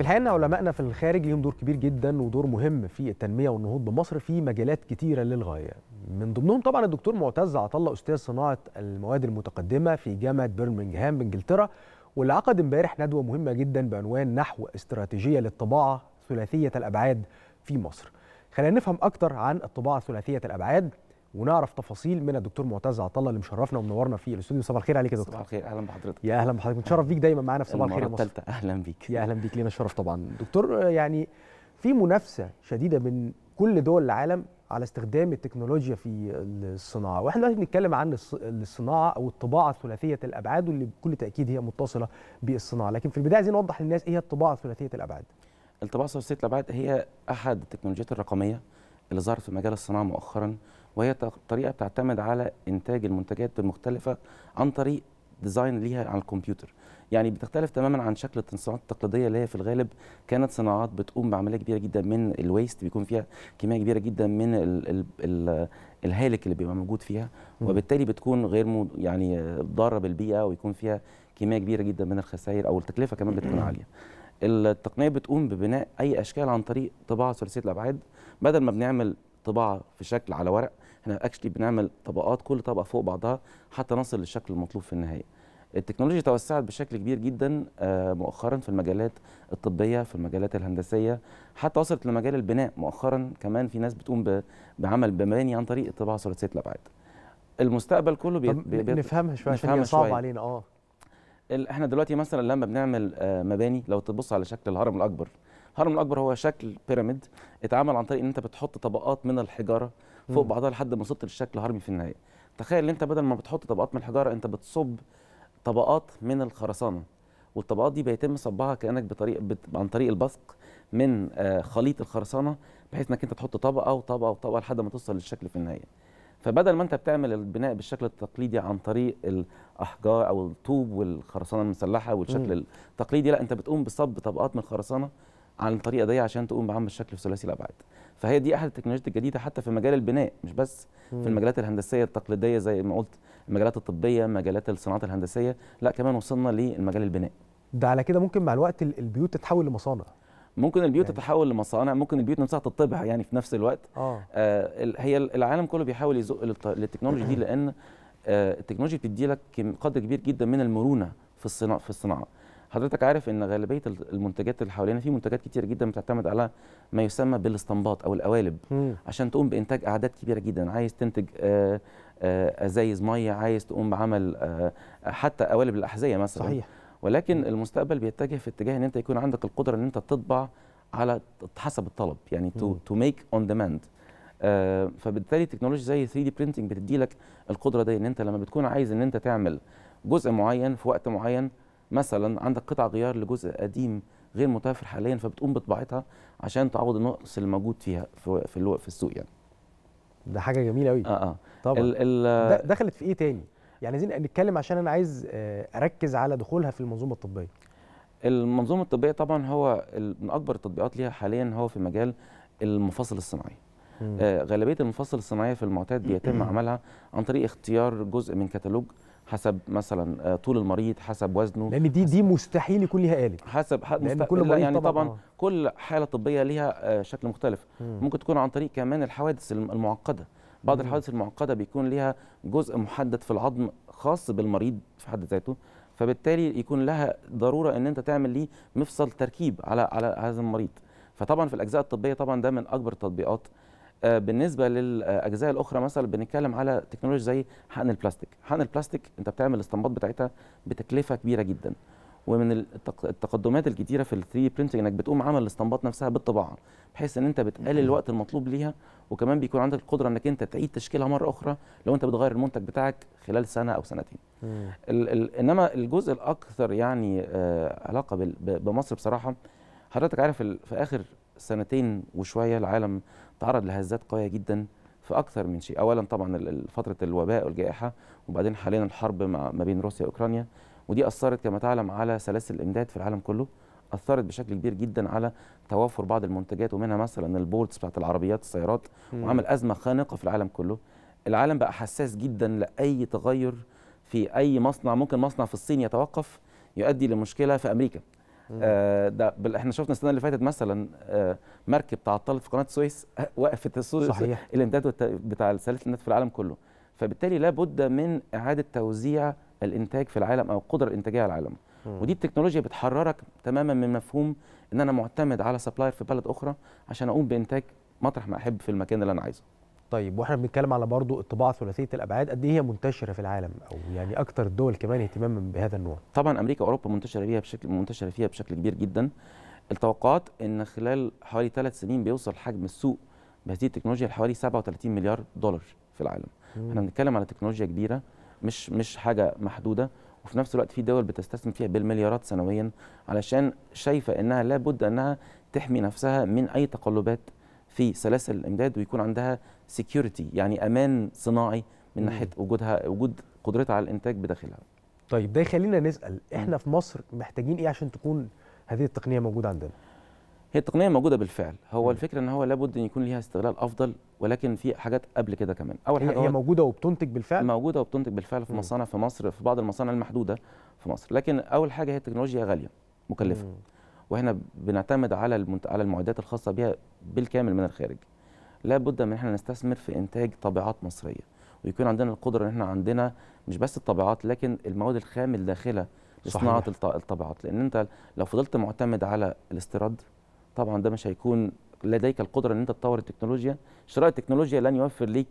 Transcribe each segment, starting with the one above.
في الحقيقه ان علمائنا في الخارج ليهم دور كبير جدا ودور مهم في التنميه والنهوض بمصر في مجالات كتيره للغايه من ضمنهم طبعا الدكتور معتز عطله استاذ صناعه المواد المتقدمه في جامعه برمنغهام بانجلترا واللي عقد امبارح ندوه مهمه جدا بعنوان نحو استراتيجيه للطباعه ثلاثيه الابعاد في مصر خلينا نفهم اكتر عن الطباعه ثلاثيه الابعاد ونعرف تفاصيل من الدكتور معتز عطله اللي مشرفنا ومنورنا في الاستوديو صباح الخير عليك يا دكتور صباح الخير اهلا بحضرتك يا اهلا بحضرتك متشرف بيك دايما معانا في صباح الخير المره مصر الثالثه اهلا بيك يا اهلا بيك لينا الشرف طبعا دكتور يعني في منافسه شديده من كل دول العالم على استخدام التكنولوجيا في الصناعه واحنا دلوقتي بنتكلم عن الصناعه او الطباعه ثلاثيه الابعاد واللي بكل تاكيد هي متصله بالصناعه لكن في البدايه عايزين نوضح للناس ايه هي الطباعه ثلاثيه الابعاد الطباعه ثلاثيه الابعاد هي احد التكنولوجيات الرقميه اللي ظهرت في مجال الصناعه مؤخرا وهي طريقه بتعتمد على انتاج المنتجات المختلفه عن طريق ديزاين ليها على الكمبيوتر يعني بتختلف تماما عن شكل التصنيعات التقليديه اللي هي في الغالب كانت صناعات بتقوم بعمليه كبيره جدا من الويست بيكون فيها كميه كبيره جدا من الـ الـ الـ الهالك اللي بيبقى موجود فيها وبالتالي بتكون غير يعني ضاره بالبيئه ويكون فيها كميه كبيره جدا من الخسائر او التكلفه كمان بتكون عاليه التقنيه بتقوم ببناء اي اشكال عن طريق طباعه ثلاثيه الابعاد بدل ما بنعمل طباعه في شكل على ورق احنا اكشلي بنعمل طبقات كل طبقه فوق بعضها حتى نصل للشكل المطلوب في النهايه التكنولوجيا توسعت بشكل كبير جدا آه، مؤخرا في المجالات الطبيه في المجالات الهندسيه حتى وصلت لمجال البناء مؤخرا كمان في ناس بتقوم بعمل بمباني عن طريق الطباعه ثلاثيه الابعاد المستقبل كله بي... نفهمها شويه عشان هي صعبه علينا اه احنا دلوقتي مثلا لما بنعمل آه، مباني لو تبص على شكل الهرم الاكبر الهرم الاكبر هو شكل بيراميد اتعمل عن طريق ان انت بتحط طبقات من الحجاره فوق بعضها لحد ما وصلت للشكل هرمي في النهايه تخيل انت بدل ما بتحط طبقات من الحجاره انت بتصب طبقات من الخرسانه والطبقات دي بيتم صبها كانك بطريق بت... عن طريق البصق من آه، خليط الخرسانه بحيث انك انت تحط طبقه وطبقه وطبقه لحد ما توصل للشكل في النهايه فبدل ما انت بتعمل البناء بالشكل التقليدي عن طريق الاحجار او الطوب والخرسانه المسلحه والشكل م. التقليدي لا انت بتقوم بصب طبقات من الخرسانه عن الطريقه دي عشان تقوم بعمل الشكل في ثلاثي الابعاد فهي دي احد التكنولوجيات الجديده حتى في مجال البناء مش بس في المجالات الهندسيه التقليديه زي ما قلت المجالات الطبيه مجالات الصناعات الهندسيه لا كمان وصلنا للمجال البناء ده على كده ممكن مع الوقت البيوت تتحول لمصانع ممكن البيوت يعني. تتحول لمصانع ممكن البيوت نفسها تطبع يعني في نفس الوقت آه. آه هي العالم كله بيحاول يزق للتكنولوجي دي لان آه التكنولوجي بتدي لك قدر كبير جدا من المرونه في الصناعه في الصناعه حضرتك عارف ان غالبيه المنتجات اللي حوالينا في منتجات كتير جدا بتعتمد على ما يسمى بالاستنباط او القوالب مم. عشان تقوم بانتاج اعداد كبيره جدا عايز تنتج آه، آه، ازايز ميه عايز تقوم بعمل آه، حتى قوالب الاحذيه مثلا صحيح ولكن المستقبل بيتجه في اتجاه ان انت يكون عندك القدره ان انت تطبع على حسب الطلب يعني تو ميك اون ديماند فبالتالي تكنولوجيا زي 3 دي برينتنج بتدي لك القدره دي ان انت لما بتكون عايز ان انت تعمل جزء معين في وقت معين مثلا عندك قطع غيار لجزء قديم غير متوفر حاليا فبتقوم بطباعتها عشان تعوض النقص اللي موجود فيها في في, السوق يعني ده حاجه جميله قوي اه اه طبعا الـ الـ دخلت في ايه تاني يعني عايزين نتكلم عشان انا عايز آه، اركز على دخولها في المنظومه الطبيه المنظومه الطبيه طبعا هو من اكبر التطبيقات ليها حاليا هو في مجال المفاصل الصناعيه آه غالبيه المفاصل الصناعيه في المعتاد بيتم عملها عن طريق اختيار جزء من كتالوج حسب مثلا آه، طول المريض حسب وزنه لان دي دي مستحيل يكون ليها قالب حسب حد مست... كل مريض يعني طبعا, طبعا آه. كل حاله طبيه ليها آه، شكل مختلف مم. ممكن تكون عن طريق كمان الحوادث المعقده بعض مم. الحوادث المعقده بيكون ليها جزء محدد في العظم خاص بالمريض في حد ذاته فبالتالي يكون لها ضروره ان انت تعمل ليه مفصل تركيب على على هذا المريض فطبعا في الاجزاء الطبيه طبعا ده من اكبر التطبيقات آه، بالنسبه للاجزاء الاخرى مثلا بنتكلم على تكنولوجيا زي حقن البلاستيك حقن البلاستيك انت بتعمل الاستنباط بتاعتها بتكلفه كبيره جدا ومن التقدمات الكتيره في ال 3 برينتنج انك بتقوم عمل الاستنباط نفسها بالطباعه بحيث ان انت بتقلل الوقت المطلوب ليها وكمان بيكون عندك القدره انك انت تعيد تشكيلها مره اخرى لو انت بتغير المنتج بتاعك خلال سنه او سنتين ال ال انما الجزء الاكثر يعني آه علاقه بمصر بصراحه حضرتك عارف في اخر سنتين وشويه العالم تعرض لهزات قويه جدا في اكثر من شيء اولا طبعا فتره الوباء والجائحه وبعدين حاليا الحرب ما بين روسيا واوكرانيا ودي اثرت كما تعلم على سلاسل الامداد في العالم كله اثرت بشكل كبير جدا على توافر بعض المنتجات ومنها مثلا البولتس بتاعت العربيات السيارات وعمل ازمه خانقه في العالم كله العالم بقى حساس جدا لاي تغير في اي مصنع ممكن مصنع في الصين يتوقف يؤدي لمشكله في امريكا آه، ده احنا شفنا السنه اللي فاتت مثلا آه، مركب تعطلت في قناه السويس آه، وقفت السويس صحيح الامداد بتاع سلاسل الامداد في العالم كله فبالتالي لابد من اعاده توزيع الانتاج في العالم او القدره الانتاجيه على العالم مم. ودي التكنولوجيا بتحررك تماما من مفهوم ان انا معتمد على سبلاير في بلد اخرى عشان اقوم بانتاج مطرح ما احب في المكان اللي انا عايزه طيب واحنا بنتكلم على برضو الطباعه ثلاثيه الابعاد قد ايه هي منتشره في العالم او يعني اكتر الدول كمان اهتماما بهذا النوع طبعا امريكا واوروبا منتشره بيها بشكل منتشره فيها بشكل كبير جدا التوقعات ان خلال حوالي ثلاث سنين بيوصل حجم السوق بهذه التكنولوجيا لحوالي 37 مليار دولار في العالم مم. احنا بنتكلم على تكنولوجيا كبيره مش مش حاجه محدوده وفي نفس الوقت في دول بتستثمر فيها بالمليارات سنويا علشان شايفه انها لابد انها تحمي نفسها من اي تقلبات في سلاسل الامداد ويكون عندها سكيورتي يعني امان صناعي من ناحيه وجودها وجود قدرتها على الانتاج بداخلها طيب ده يخلينا نسال احنا في مصر محتاجين ايه عشان تكون هذه التقنيه موجوده عندنا هي التقنيه موجوده بالفعل هو مم. الفكره ان هو لابد ان يكون ليها استغلال افضل ولكن في حاجات قبل كده كمان اول حاجه هي موجوده وبتنتج بالفعل موجوده وبتنتج بالفعل في مصانع في مصر في بعض المصانع المحدوده في مصر لكن اول حاجه هي التكنولوجيا غاليه مكلفه مم. واحنا بنعتمد على على المعدات الخاصه بها بالكامل من الخارج لابد من احنا نستثمر في انتاج طابعات مصريه ويكون عندنا القدره ان احنا عندنا مش بس الطابعات لكن المواد الخام الداخله لصناعه الطابعات لان انت لو فضلت معتمد على الاستيراد طبعا ده مش هيكون لديك القدره ان انت تطور التكنولوجيا شراء التكنولوجيا لن يوفر ليك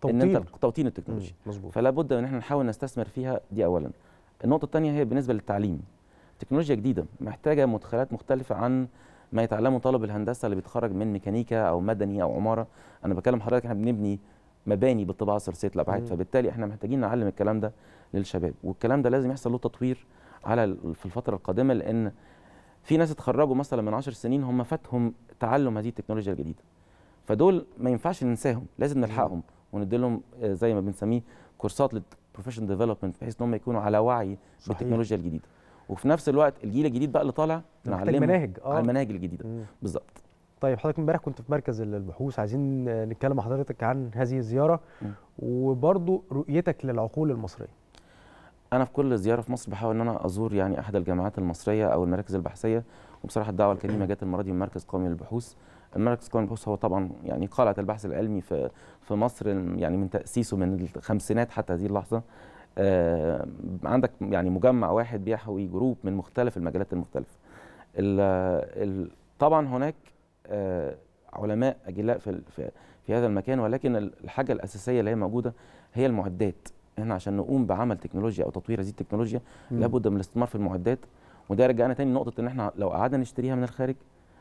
توطين. ان انت توطين التكنولوجيا فلا بد ان احنا نحاول نستثمر فيها دي اولا النقطه الثانيه هي بالنسبه للتعليم تكنولوجيا جديده محتاجه مدخلات مختلفه عن ما يتعلمه طالب الهندسه اللي بيتخرج من ميكانيكا او مدني او عماره انا بكلم حضرتك احنا بنبني مباني بالطباعه الثلاثيه الابعاد فبالتالي احنا محتاجين نعلم الكلام ده للشباب والكلام ده لازم يحصل له تطوير على في الفتره القادمه لان في ناس اتخرجوا مثلا من 10 سنين هم فاتهم تعلم هذه التكنولوجيا الجديده فدول ما ينفعش ننساهم لازم نلحقهم وندي لهم آه، زي ما بنسميه كورسات للبروفيشن ديفلوبمنت بحيث ان هم يكونوا على وعي صحيح. بالتكنولوجيا الجديده وفي نفس الوقت الجيل الجديد بقى اللي طالع نعلمه المناهج اه على المناهج الجديده بالظبط طيب حضرتك امبارح كنت في مركز البحوث عايزين نتكلم مع حضرتك عن هذه الزياره وبرضه رؤيتك للعقول المصريه انا في كل زياره في مصر بحاول ان انا ازور يعني احد الجامعات المصريه او المراكز البحثيه وبصراحه الدعوه الكريمه جت المره دي من مركز قومي للبحوث المركز القومي للبحوث هو طبعا يعني قلعه البحث العلمي في في مصر يعني من تاسيسه من الخمسينات حتى هذه اللحظه آه، عندك يعني مجمع واحد بيحوي جروب من مختلف المجالات المختلفه طبعا هناك آه، علماء اجلاء في في هذا المكان ولكن الحاجه الاساسيه اللي هي موجوده هي المعدات احنا عشان نقوم بعمل تكنولوجيا او تطوير هذه التكنولوجيا لابد من الاستثمار في المعدات وده رجعنا تاني لنقطه ان احنا لو قعدنا نشتريها من الخارج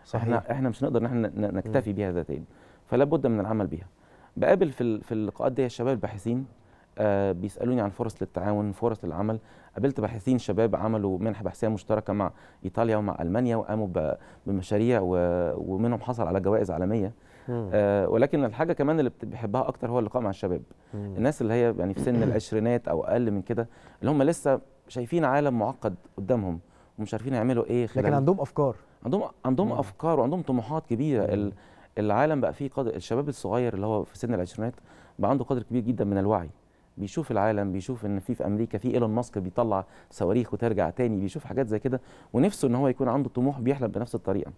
صحيح. احنا احنا مش نقدر ان احنا نكتفي بها ذاتيا فلابد من العمل بها بقابل في في اللقاءات دي الشباب الباحثين آه، بيسالوني عن فرص للتعاون فرص للعمل قابلت باحثين شباب عملوا منح بحثيه مشتركه مع ايطاليا ومع المانيا وقاموا بمشاريع ومنهم حصل على جوائز عالميه آه ولكن الحاجه كمان اللي بحبها اكتر هو اللقاء مع الشباب مم. الناس اللي هي يعني في سن العشرينات او اقل من كده اللي هم لسه شايفين عالم معقد قدامهم ومش عارفين يعملوا ايه خلال لكن عندهم افكار عندهم عندهم مم. افكار وعندهم طموحات كبيره العالم بقى فيه قدر الشباب الصغير اللي هو في سن العشرينات بقى عنده قدر كبير جدا من الوعي بيشوف العالم بيشوف ان في في امريكا في ايلون ماسك بيطلع صواريخ وترجع تاني بيشوف حاجات زي كده ونفسه ان هو يكون عنده طموح بيحلم بنفس الطريقه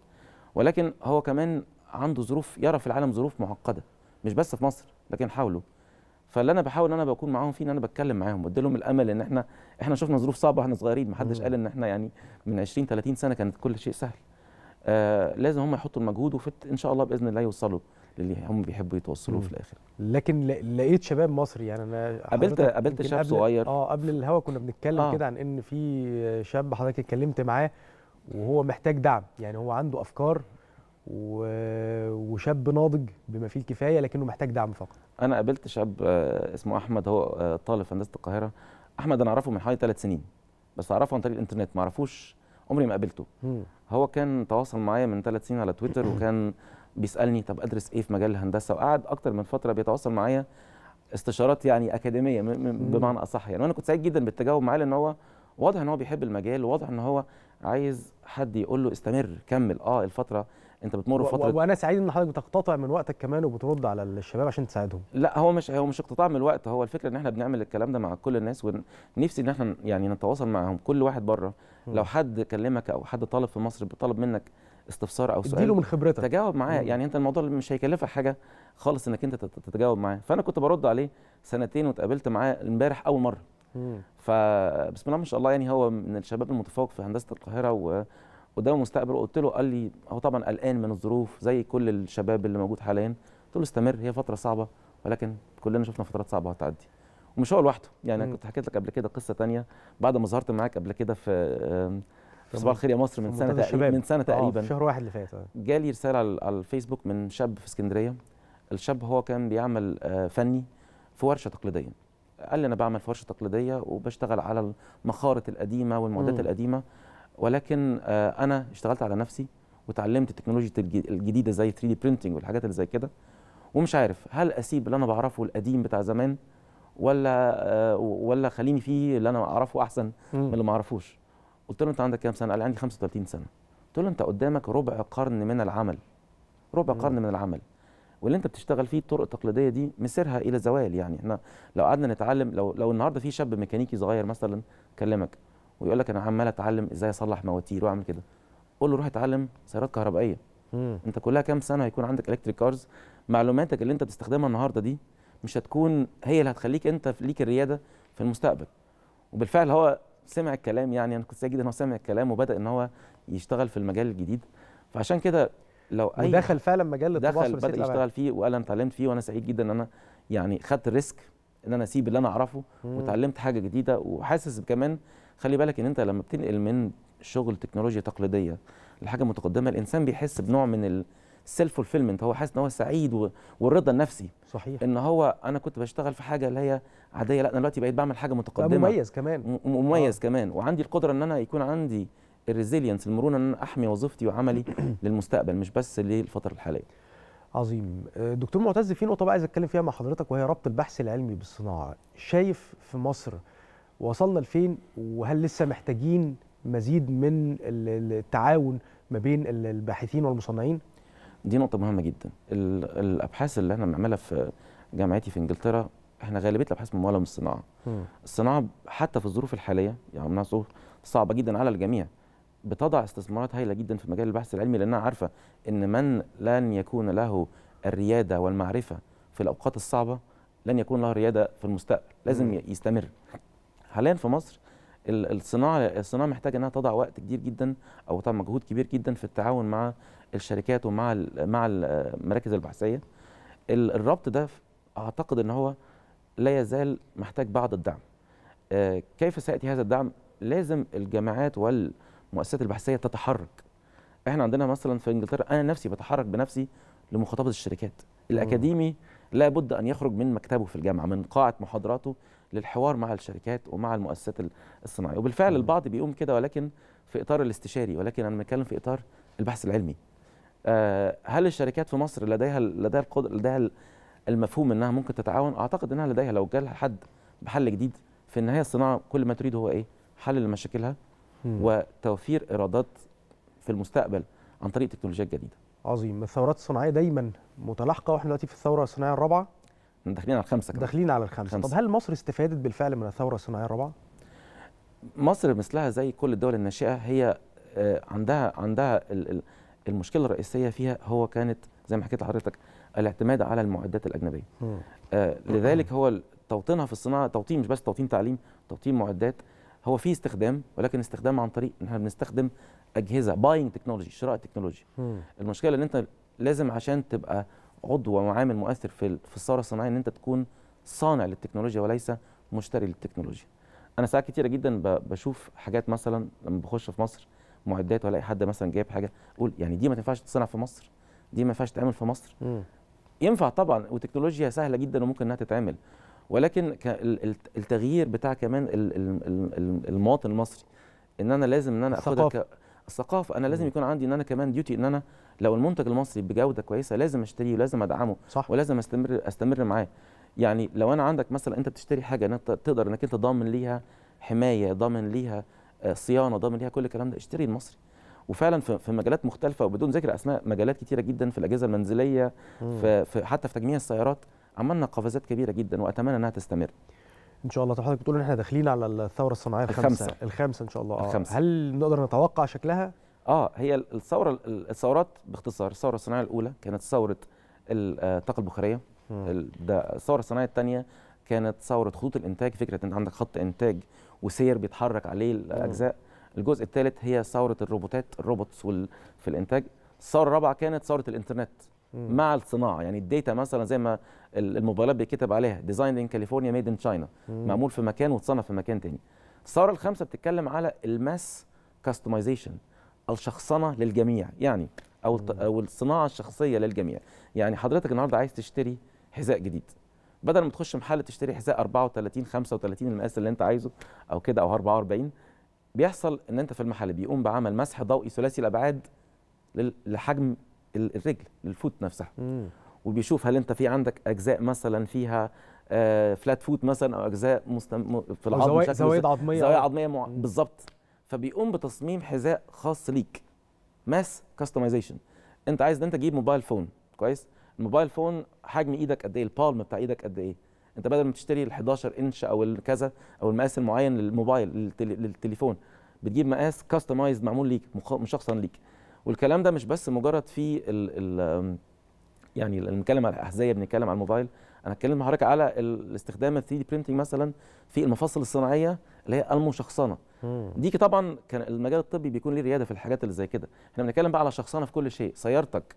ولكن هو كمان عنده ظروف يرى في العالم ظروف معقده مش بس في مصر لكن حوله فاللي انا بحاول ان انا بكون معاهم فيه ان انا بتكلم معاهم بديلهم لهم الامل ان احنا احنا شفنا ظروف صعبه واحنا صغيرين ما حدش قال ان احنا يعني من 20 30 سنه كانت كل شيء سهل آه لازم هم يحطوا المجهود وفت ان شاء الله باذن الله يوصلوا للي هم بيحبوا يتوصلوا في الاخر لكن لقيت شباب مصري يعني انا قابلت قابلت شاب صغير اه قبل الهوا كنا بنتكلم آه. كده عن ان في شاب حضرتك اتكلمت معاه وهو محتاج دعم يعني هو عنده افكار و... وشاب ناضج بما فيه الكفايه لكنه محتاج دعم فقط انا قابلت شاب آه، اسمه احمد هو آه، طالب في هندسه القاهره احمد انا اعرفه من حوالي ثلاث سنين بس اعرفه عن طريق الانترنت ما اعرفوش عمري ما قابلته هو كان تواصل معايا من ثلاث سنين على تويتر وكان بيسالني طب ادرس ايه في مجال الهندسه وقعد اكتر من فتره بيتواصل معايا استشارات يعني اكاديميه بمعنى اصح يعني وانا كنت سعيد جدا بالتجاوب معاه لان هو واضح ان هو بيحب المجال وواضح ان هو عايز حد يقول له استمر كمل اه الفتره انت بتمر فتره وانا سعيد ان حضرتك بتقتطع من وقتك كمان وبترد على الشباب عشان تساعدهم لا هو مش هو مش اقتطاع من الوقت هو الفكره ان احنا بنعمل الكلام ده مع كل الناس ونفسي ان احنا يعني نتواصل معاهم كل واحد بره لو حد كلمك او حد طالب في مصر بيطلب منك استفسار او سؤال اديله من خبرتك تجاوب معاه يعني انت الموضوع مش هيكلفك حاجه خالص انك انت تتجاوب معاه فانا كنت برد عليه سنتين واتقابلت معاه امبارح اول مره فبسم الله ما شاء الله يعني هو من الشباب المتفوق في هندسه القاهره و قدامه مستقبل وقلت له قال لي هو طبعا قلقان من الظروف زي كل الشباب اللي موجود حاليا قلت له استمر هي فتره صعبه ولكن كلنا شفنا فترات صعبه هتعدي ومش هو لوحده يعني انا كنت حكيت لك قبل كده قصه ثانيه بعد ما ظهرت معاك قبل كده في صباح الخير يا مصر من سنه تقريبا من سنه آه، تقريبا آه شهر واحد اللي فات آه. جالي رساله على الفيسبوك من شاب في اسكندريه الشاب هو كان بيعمل آه، فني في ورشه تقليديه قال لي انا بعمل في ورشه تقليديه وبشتغل على المخارط القديمه والمعدات القديمه ولكن انا اشتغلت على نفسي وتعلمت التكنولوجيا الجديده زي 3 دي برينتنج والحاجات اللي زي كده ومش عارف هل اسيب اللي انا بعرفه القديم بتاع زمان ولا ولا خليني فيه اللي انا اعرفه احسن من اللي ما اعرفوش قلت له انت عندك كام سنه قال لي عندي 35 سنه قلت له انت قدامك ربع قرن من العمل ربع م. قرن من العمل واللي انت بتشتغل فيه الطرق التقليديه دي مسيرها الى زوال يعني احنا لو قعدنا نتعلم لو لو النهارده في شاب ميكانيكي صغير مثلا كلمك ويقول لك انا عمال اتعلم ازاي اصلح مواتير واعمل كده قول له روح اتعلم سيارات كهربائيه مم. انت كلها كام سنه هيكون عندك الكتريك كارز معلوماتك اللي انت بتستخدمها النهارده دي مش هتكون هي اللي هتخليك انت ليك الرياده في المستقبل وبالفعل هو سمع الكلام يعني انا كنت سعيد جدا ان هو سمع الكلام وبدا ان هو يشتغل في المجال الجديد فعشان كده لو اي ودخل فعلا مجال التواصل دخل بدا يشتغل فيه وقال انا اتعلمت فيه وانا سعيد جدا ان انا يعني خدت ريسك ان انا اسيب اللي انا اعرفه وتعلمت حاجه جديده وحاسس كمان خلي بالك ان انت لما بتنقل من شغل تكنولوجيا تقليديه لحاجه متقدمه الانسان بيحس بنوع من ال... سيلف فولفيلمنت هو حاسس ان هو سعيد والرضا النفسي صحيح ان هو انا كنت بشتغل في حاجه اللي هي عاديه لا انا دلوقتي بقيت بعمل حاجه متقدمه مميز كمان مميز آه. كمان وعندي القدره ان انا يكون عندي الريزيلينس المرونه ان انا احمي وظيفتي وعملي للمستقبل مش بس للفتره الحاليه عظيم آه، دكتور معتز في نقطه بقى عايز اتكلم فيها مع حضرتك وهي ربط البحث العلمي بالصناعه شايف في مصر وصلنا لفين وهل لسه محتاجين مزيد من التعاون ما بين الباحثين والمصنعين دي نقطه مهمه جدا الابحاث اللي احنا بنعملها في جامعتي في انجلترا احنا غالبيه الابحاث مموله من الصناعه الصناعه حتى في الظروف الحاليه يعني منها ظروف صعبه جدا على الجميع بتضع استثمارات هائله جدا في مجال البحث العلمي لانها عارفه ان من لن يكون له الرياده والمعرفه في الاوقات الصعبه لن يكون له رياده في المستقبل لازم يستمر حاليا في مصر الصناعه الصناعه محتاجه انها تضع وقت كبير جدا او تضع مجهود كبير جدا في التعاون مع الشركات ومع مع المراكز البحثيه الربط ده اعتقد ان هو لا يزال محتاج بعض الدعم آه، كيف سياتي هذا الدعم لازم الجامعات والمؤسسات البحثيه تتحرك احنا عندنا مثلا في انجلترا انا نفسي بتحرك بنفسي لمخاطبه الشركات الاكاديمي لابد ان يخرج من مكتبه في الجامعه من قاعه محاضراته للحوار مع الشركات ومع المؤسسات الصناعيه وبالفعل البعض بيقوم كده ولكن في اطار الاستشاري ولكن انا بنتكلم في اطار البحث العلمي آه، هل الشركات في مصر لديها لديها القدر لديها المفهوم انها ممكن تتعاون اعتقد انها لديها لو جالها حد بحل جديد في النهايه الصناعه كل ما تريد هو ايه حل لمشاكلها وتوفير ايرادات في المستقبل عن طريق تكنولوجيات جديده عظيم الثورات الصناعيه دايما متلاحقه واحنا دلوقتي في الثوره الصناعيه الرابعه داخلين على الخمسه كمان. داخلين على الخمسه طب هل مصر استفادت بالفعل من الثوره الصناعيه الرابعه مصر مثلها زي كل الدول الناشئه هي آه، عندها عندها ال ال المشكله الرئيسيه فيها هو كانت زي ما حكيت لحضرتك الاعتماد على المعدات الاجنبيه آه لذلك هو توطينها في الصناعه توطين مش بس توطين تعليم توطين معدات هو في استخدام ولكن استخدام عن طريق ان احنا بنستخدم اجهزه باينج تكنولوجي شراء تكنولوجي المشكله ان انت لازم عشان تبقى عضو وعامل مؤثر في في الثوره الصناعيه ان انت تكون صانع للتكنولوجيا وليس مشتري للتكنولوجيا انا ساعات كتيره جدا بشوف حاجات مثلا لما بخش في مصر معدات ولا اي حد مثلا جايب حاجه اقول يعني دي ما تنفعش تتصنع في مصر دي ما ينفعش تتعمل في مصر مم. ينفع طبعا وتكنولوجيا سهله جدا وممكن انها تتعمل ولكن التغيير بتاع كمان المواطن المصري ان انا لازم ان انا اخدها الثقافه انا لازم يكون عندي ان انا كمان ديوتي ان انا لو المنتج المصري بجوده كويسه لازم اشتريه ولازم ادعمه صح. ولازم استمر استمر معاه يعني لو انا عندك مثلا انت بتشتري حاجه انت تقدر انك انت ضامن ليها حمايه ضامن ليها آه، صيانه ضامن ليها كل الكلام ده اشتري المصري وفعلا في مجالات مختلفه وبدون ذكر اسماء مجالات كتيره جدا في الاجهزه المنزليه في حتى في تجميع السيارات عملنا قفزات كبيره جدا واتمنى انها تستمر ان شاء الله حضرتك بتقول ان احنا داخلين على الثوره الصناعيه الخامسه الخمسة. الخامسه ان شاء الله آه. الخمسة. هل نقدر نتوقع شكلها اه هي الثوره الثورات باختصار الثوره الصناعيه الاولى كانت ثوره الطاقه آه، البخاريه ده الثوره الصناعيه الثانيه كانت ثوره خطوط الانتاج فكره ان عندك خط انتاج وسير بيتحرك عليه الاجزاء الجزء الثالث هي ثوره الروبوتات الروبوتس وال... في الانتاج الثوره الرابعه كانت ثوره الانترنت مع الصناعه يعني الداتا مثلا زي ما الموبايلات بيتكتب عليها ديزاين ان كاليفورنيا ميد ان تشاينا معمول في مكان واتصنع في مكان تاني الثوره الخامسه بتتكلم على الماس كاستمايزيشن الشخصنه للجميع يعني او او الصناعه الشخصيه للجميع يعني حضرتك النهارده عايز تشتري حذاء جديد بدل ما تخش محل تشتري حذاء 34 35 المقاس اللي انت عايزه او كده او 44 بيحصل ان انت في المحل بيقوم بعمل مسح ضوئي ثلاثي الابعاد لحجم الرجل للفوت نفسها مم. وبيشوف هل انت في عندك اجزاء مثلا فيها آه فلات فوت مثلا او اجزاء مستم... في العظم زوايا عظميه زوايا آه. عظميه مع... بالظبط فبيقوم بتصميم حذاء خاص ليك ماس كاستمايزيشن انت عايز ان انت تجيب موبايل فون كويس الموبايل فون حجم ايدك قد ايه البالم بتاع ايدك قد ايه انت بدل ما تشتري ال 11 انش او الكذا او المقاس المعين للموبايل للتليفون بتجيب مقاس كاستمايز معمول ليك مشخصا ليك والكلام ده مش بس مجرد في الـ الـ يعني بنتكلم على الاحذيه بنتكلم على الموبايل انا اتكلم مع حضرتك على الاستخدام ال 3 دي برينتنج مثلا في المفاصل الصناعيه اللي هي المشخصنه دي طبعا كان المجال الطبي بيكون ليه رياده في الحاجات اللي زي كده احنا بنتكلم بقى على شخصنه في كل شيء سيارتك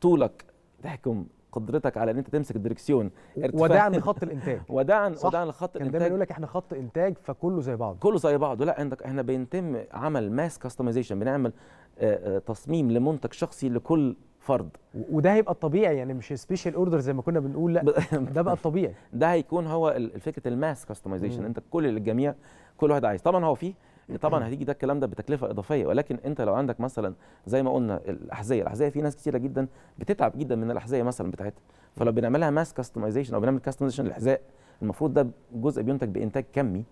طولك تحكم قدرتك على ان انت تمسك الدركسيون وداعا لخط الانتاج وداعا وداعا لخط الانتاج كان دايما يقول لك احنا خط انتاج فكله زي بعض كله زي بعضه لا عندك احنا بيتم عمل ماس كاستمايزيشن بنعمل آه، آه، تصميم لمنتج شخصي لكل فرد وده هيبقى الطبيعي يعني مش سبيشال اوردر زي ما كنا بنقول لا ده بقى الطبيعي ده هيكون هو فكره الماس كاستمايزيشن انت كل للجميع كل واحد عايز طبعا هو فيه يعني طبعا هتيجي ده الكلام ده بتكلفه اضافيه ولكن انت لو عندك مثلا زي ما قلنا الاحذيه الاحذيه في ناس كتيره جدا بتتعب جدا من الاحذيه مثلا بتاعتها فلو بنعملها ماس كاستمايزيشن او بنعمل كاستمايزيشن للحذاء المفروض ده جزء بينتج بانتاج كمي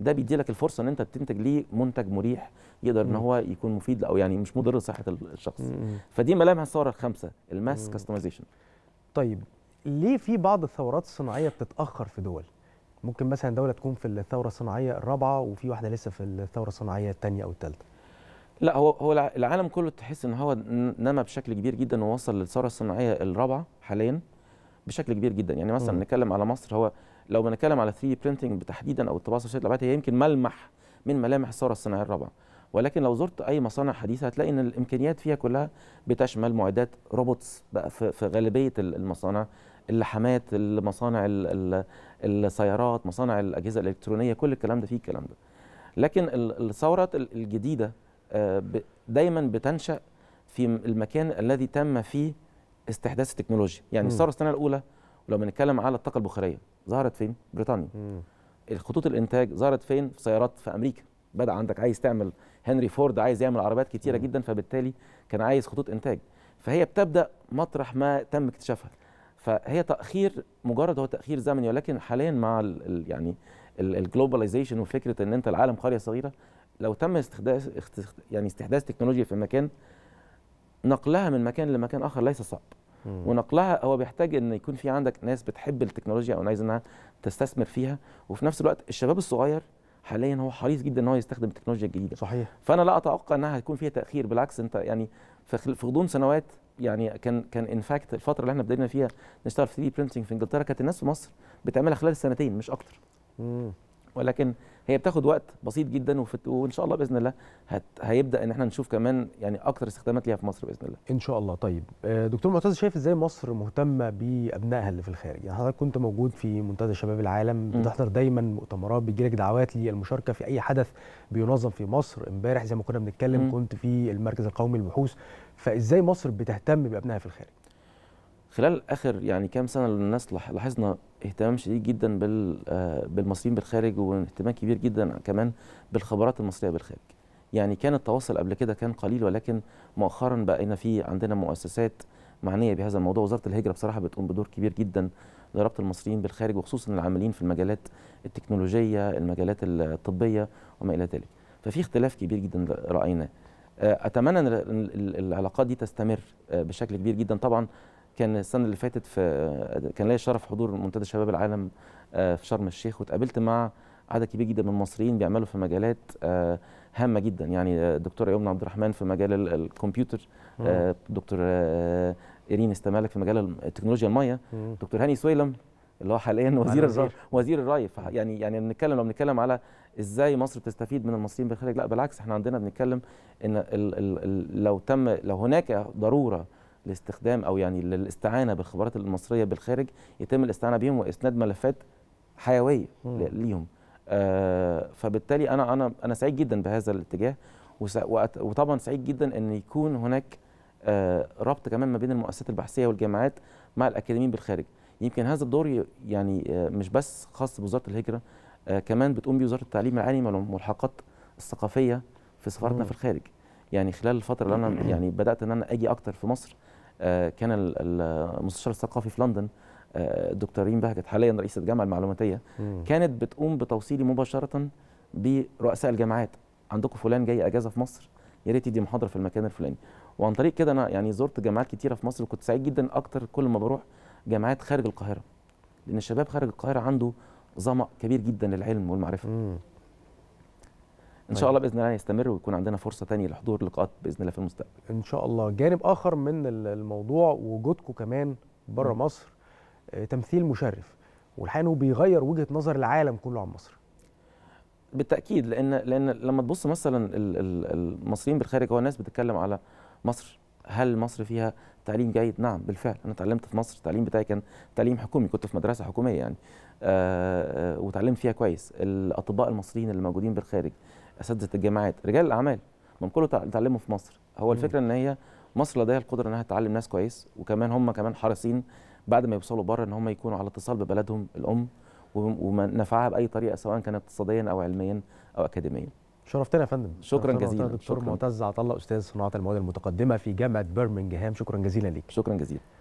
ده بيدي لك الفرصه ان انت تنتج ليه منتج مريح يقدر ان هو يكون مفيد او يعني مش مضر لصحه الشخص فدي ملامح الثوره الخامسه الماس كاستمايزيشن طيب ليه في بعض الثورات الصناعيه بتتاخر في دول ممكن مثلا دوله تكون في الثوره الصناعيه الرابعه وفي واحده لسه في الثوره الصناعيه الثانيه او الثالثه لا هو هو العالم كله تحس ان هو نما بشكل كبير جدا ووصل للثوره الصناعيه الرابعه حاليا بشكل كبير جدا يعني مثلا نتكلم على مصر هو لو بنتكلم على 3 برينتنج تحديدا او الطباعه الشاشات هي يمكن ملمح من ملامح الثوره الصناعيه الرابعه ولكن لو زرت اي مصانع حديثه هتلاقي ان الامكانيات فيها كلها بتشمل معدات روبوتس بقى في غالبيه المصانع اللحمات المصانع السيارات مصانع الاجهزه الالكترونيه كل الكلام ده فيه الكلام ده لكن الثورات الجديده آه، دايما بتنشا في المكان الذي تم فيه استحداث التكنولوجيا يعني الثوره السنه الاولى ولو بنتكلم على الطاقه البخاريه ظهرت فين بريطانيا الخطوط الانتاج ظهرت فين في سيارات في امريكا بدا عندك عايز تعمل هنري فورد عايز يعمل عربيات كتيره جدا فبالتالي كان عايز خطوط انتاج فهي بتبدا مطرح ما تم اكتشافها فهي تاخير مجرد هو تاخير زمني ولكن حاليا مع الـ يعني الجلوباليزيشن وفكره ان انت العالم قريه صغيره لو تم استحداث يعني استحداث تكنولوجيا في مكان نقلها من مكان لمكان اخر ليس صعب ونقلها هو بيحتاج ان يكون في عندك ناس بتحب التكنولوجيا او عايز انها تستثمر فيها وفي نفس الوقت الشباب الصغير حاليا هو حريص جدا ان هو يستخدم التكنولوجيا الجديده صحيح فانا لا اتوقع انها هتكون فيها تاخير بالعكس انت يعني في غضون سنوات يعني كان كان ان فاكت الفتره اللي احنا بدينا فيها نشتغل في 3 دي برينتنج في انجلترا كانت الناس في مصر بتعملها خلال سنتين مش اكتر ولكن هي بتاخد وقت بسيط جدا وفت... وان شاء الله باذن الله هت... هيبدا ان احنا نشوف كمان يعني اكتر استخدامات ليها في مصر باذن الله ان شاء الله طيب آه، دكتور معتز شايف ازاي مصر مهتمه بابنائها اللي في الخارج يعني حضرتك كنت موجود في منتدى شباب العالم بتحضر دايما مؤتمرات بيجي لك دعوات للمشاركه في اي حدث بينظم في مصر امبارح زي ما كنا بنتكلم كنت في المركز القومي للبحوث فازاي مصر بتهتم بابنائها في الخارج خلال اخر يعني كام سنه الناس لاحظنا اهتمام شديد جدا آه، بالمصريين بالخارج واهتمام كبير جدا كمان بالخبرات المصريه بالخارج يعني كان التواصل قبل كده كان قليل ولكن مؤخرا بقينا في عندنا مؤسسات معنيه بهذا الموضوع وزاره الهجره بصراحه بتقوم بدور كبير جدا لربط المصريين بالخارج وخصوصا العاملين في المجالات التكنولوجيه المجالات الطبيه وما الى ذلك ففي اختلاف كبير جدا رايناه آه، اتمنى ان العلاقات دي تستمر آه، بشكل كبير جدا طبعا كان السنه اللي فاتت في آه، كان ليا شرف حضور منتدى شباب العالم في شرم الشيخ واتقابلت مع عدد كبير جدا من المصريين بيعملوا في مجالات هامه جدا يعني الدكتور ايمن عبد الرحمن في مجال الكمبيوتر دكتور ايرين استمالك في مجال التكنولوجيا المايه دكتور هاني سويلم اللي هو حاليا وزير الري وزير الري يعني يعني بنتكلم لو بنتكلم على ازاي مصر بتستفيد من المصريين بالخارج لا بالعكس احنا عندنا بنتكلم ان الـ الـ لو تم لو هناك ضروره لاستخدام او يعني للاستعانه بالخبرات المصريه بالخارج يتم الاستعانه بهم واسناد ملفات حيويه ليهم آه فبالتالي انا انا انا سعيد جدا بهذا الاتجاه وطبعا سعيد جدا ان يكون هناك آه ربط كمان ما بين المؤسسات البحثيه والجامعات مع الاكاديميين بالخارج يمكن هذا الدور يعني آه مش بس خاص بوزاره الهجره آه، كمان بتقوم بيه وزاره التعليم العالي والملحقات الثقافيه في سفارتنا في الخارج يعني خلال الفتره اللي انا يعني بدات ان انا اجي اكتر في مصر آه، كان المستشار الثقافي في لندن آه، الدكتور ريم بهجت حاليا رئيسة الجامعه المعلوماتيه كانت بتقوم بتوصيلي مباشره برؤساء الجامعات عندكم فلان جاي اجازه في مصر يا ريت يدي محاضره في المكان الفلاني وعن طريق كده انا يعني زرت جامعات كتيره في مصر وكنت سعيد جدا اكتر كل ما بروح جامعات خارج القاهره لان الشباب خارج القاهره عنده ظمأ كبير جدا للعلم والمعرفه مم. ان شاء طيب. الله باذن الله يستمر ويكون عندنا فرصه ثانيه لحضور لقاءات باذن الله في المستقبل ان شاء الله جانب اخر من الموضوع وجودكم كمان بره مصر آه، تمثيل مشرف والحقيقه انه بيغير وجهه نظر العالم كله عن مصر بالتاكيد لان لان لما تبص مثلا المصريين بالخارج هو الناس بتتكلم على مصر هل مصر فيها تعليم جيد؟ نعم بالفعل انا اتعلمت في مصر التعليم بتاعي كان تعليم حكومي كنت في مدرسه حكوميه يعني آه، آه، وتعلم فيها كويس الاطباء المصريين اللي موجودين بالخارج اساتذه الجامعات رجال الاعمال هم كله تعلموا في مصر هو الفكره ان هي مصر لديها القدره انها تعلم ناس كويس وكمان هم كمان حريصين بعد ما يوصلوا بره ان هم يكونوا على اتصال ببلدهم الام ونفعها باي طريقه سواء كانت اقتصاديا او علميا او اكاديميا شرفتنا يا فندم شكرا جزيلا دكتور معتز عطله استاذ صناعه المواد المتقدمه في جامعه برمنجهام شكرا جزيلا ليك شكرا جزيلا